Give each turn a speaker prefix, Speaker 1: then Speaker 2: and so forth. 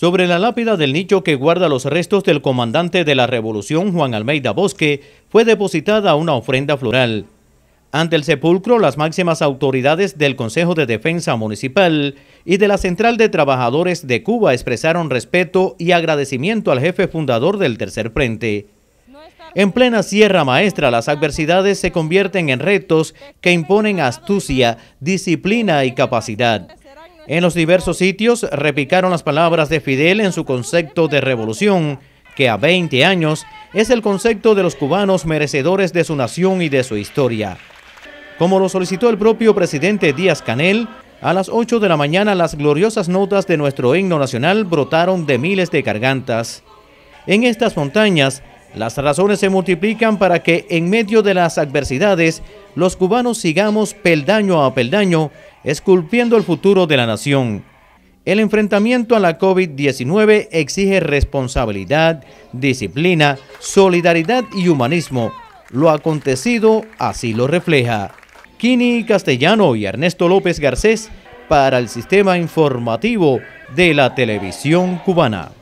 Speaker 1: Sobre la lápida del nicho que guarda los restos del comandante de la Revolución, Juan Almeida Bosque, fue depositada una ofrenda floral. Ante el sepulcro, las máximas autoridades del Consejo de Defensa Municipal y de la Central de Trabajadores de Cuba expresaron respeto y agradecimiento al jefe fundador del Tercer Frente. En plena Sierra Maestra, las adversidades se convierten en retos que imponen astucia, disciplina y capacidad. En los diversos sitios repicaron las palabras de Fidel en su concepto de revolución, que a 20 años es el concepto de los cubanos merecedores de su nación y de su historia. Como lo solicitó el propio presidente Díaz Canel, a las 8 de la mañana las gloriosas notas de nuestro himno nacional brotaron de miles de gargantas. En estas montañas, las razones se multiplican para que en medio de las adversidades los cubanos sigamos peldaño a peldaño, esculpiendo el futuro de la nación. El enfrentamiento a la COVID-19 exige responsabilidad, disciplina, solidaridad y humanismo. Lo acontecido así lo refleja. Kini Castellano y Ernesto López Garcés para el Sistema Informativo de la Televisión Cubana.